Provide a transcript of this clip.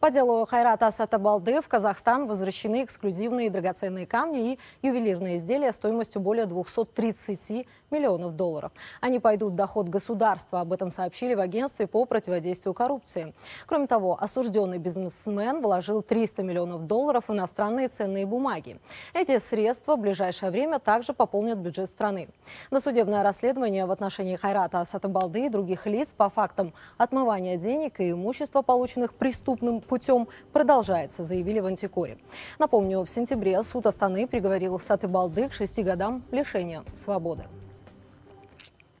По делу Хайрата Асатабалды в Казахстан возвращены эксклюзивные драгоценные камни и ювелирные изделия стоимостью более 230 миллионов долларов. Они пойдут в доход государства. Об этом сообщили в агентстве по противодействию коррупции. Кроме того, осужденный бизнесмен вложил 300 миллионов долларов в иностранные ценные бумаги. Эти средства в ближайшее время также пополнят бюджет страны. Досудебное расследование в отношении Хайрата Асатабалды и других лиц по фактам отмывания денег и имущества, полученных преступным путем продолжается, заявили в Антикоре. Напомню, в сентябре суд Астаны приговорил Сатыбалды к шести годам лишения свободы.